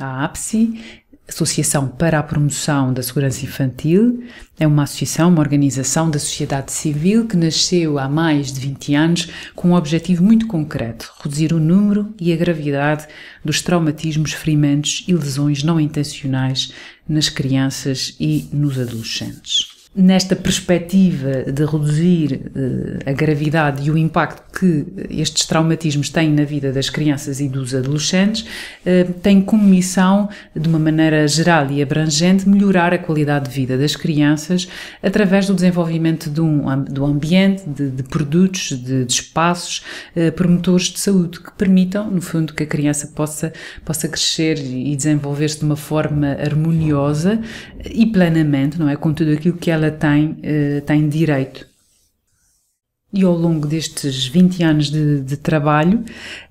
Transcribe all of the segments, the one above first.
A APSI, Associação para a Promoção da Segurança Infantil, é uma associação, uma organização da sociedade civil que nasceu há mais de 20 anos com um objetivo muito concreto: reduzir o número e a gravidade dos traumatismos, ferimentos e lesões não intencionais nas crianças e nos adolescentes nesta perspectiva de reduzir eh, a gravidade e o impacto que estes traumatismos têm na vida das crianças e dos adolescentes, eh, tem como missão, de uma maneira geral e abrangente, melhorar a qualidade de vida das crianças através do desenvolvimento de um, do ambiente, de, de produtos, de, de espaços eh, promotores de saúde que permitam, no fundo, que a criança possa, possa crescer e desenvolver-se de uma forma harmoniosa e plenamente, não é? Com tudo aquilo que ela tem, eh, tem direito. E ao longo destes 20 anos de, de trabalho,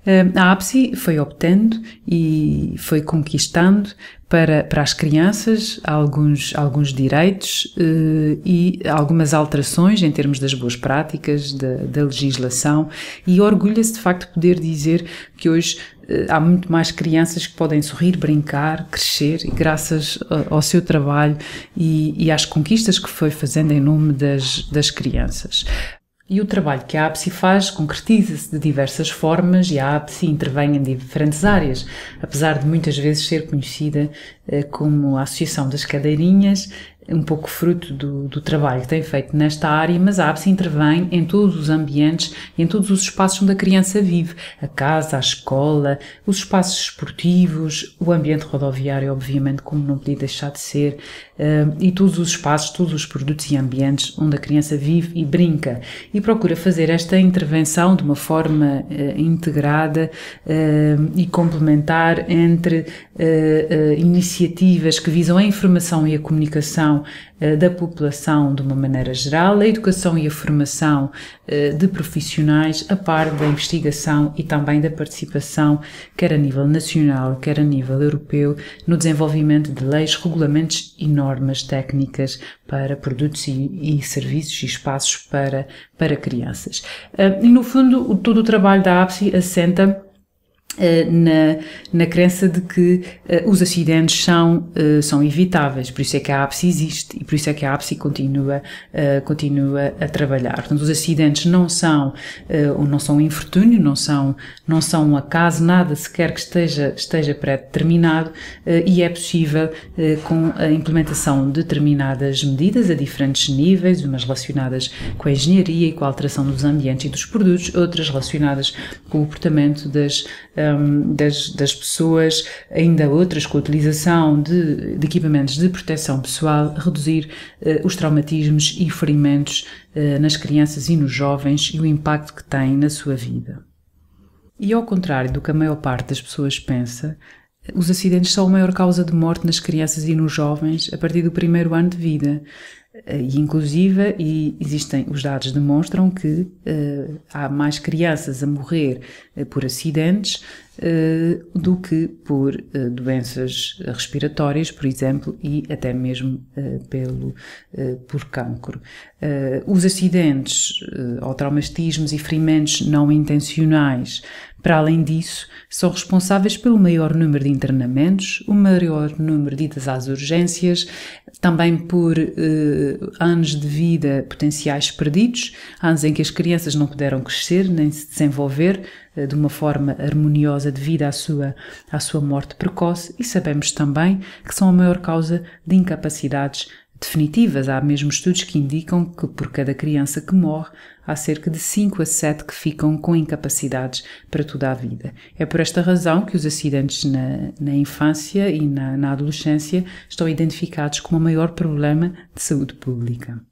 eh, a APSI foi optando e foi conquistando para, para as crianças alguns, alguns direitos eh, e algumas alterações em termos das boas práticas, da, da legislação, e orgulha-se de facto de poder dizer que hoje eh, há muito mais crianças que podem sorrir, brincar, crescer, e graças ao seu trabalho e, e às conquistas que foi fazendo em nome das, das crianças. E o trabalho que a APSI faz concretiza-se de diversas formas e a APSI intervém em diferentes áreas, apesar de muitas vezes ser conhecida eh, como a Associação das Cadeirinhas, um pouco fruto do, do, trabalho que tem feito nesta área, mas a APSI intervém em todos os ambientes e em todos os espaços onde a criança vive. A casa, a escola, os espaços esportivos, o ambiente rodoviário, obviamente, como não podia deixar de ser, eh, e todos os espaços, todos os produtos e ambientes onde a criança vive e brinca. E procura fazer esta intervenção de uma forma eh, integrada eh, e complementar entre iniciativas que visam a informação e a comunicação educação eh, da população de uma maneira geral, a educação e a formação eh, de profissionais, a par da investigação e também da participação, quer a nível nacional, quer a nível europeu, no desenvolvimento de leis, regulamentos e normas técnicas para produtos e, e serviços e espaços para, para crianças. Eh, e no fundo, todo o trabalho da APSI assenta eh, na, na crença de que uh, os acidentes são, uh, são evitáveis, por isso é que a APSI existe e por isso é que a APSI continua, uh, continua a trabalhar. Portanto, os acidentes não são, ou não são infortúnio, não são, não são um acaso, nada sequer que esteja, esteja pré-determinado e é possível com a implementação de determinadas medidas a diferentes níveis, umas relacionadas com a engenharia e com a alteração dos ambientes e dos produtos, outras relacionadas com o comportamento das um, das, das pessoas, ainda outras com a utilização de, de equipamentos de proteção pessoal, reduzir uh, os traumatismos e ferimentos uh, nas crianças e nos jovens e o impacto que têm na sua vida. E ao contrário do que a maior parte das pessoas pensa, os acidentes são a maior causa de morte nas crianças e nos jovens a partir do primeiro ano de vida. Eh, e, inclusive, e existem, os dados demonstram que uh, há mais crianças a morrer uh, por acidentes uh, do que por doenças respiratórias, por exemplo, e até mesmo pelo, por cancro. os acidentes ou traumatismos e ferimentos não intencionais, para além disso, são responsáveis pelo maior número de internamentos, o maior número de idas às urgências também por uh, anos de vida potenciais perdidos, anos em que as crianças não puderam crescer nem se desenvolver uh, de uma forma harmoniosa devido à sua, à sua morte precoce, e sabemos também que são a maior causa de incapacidades definitivas. Há mesmo estudos que indicam que por cada criança que morre, há cerca de 5 a 7 que ficam com incapacidades para toda a vida. É por esta razão que os acidentes na, na infância e na, na adolescência estão identificados como o maior problema de saúde pública.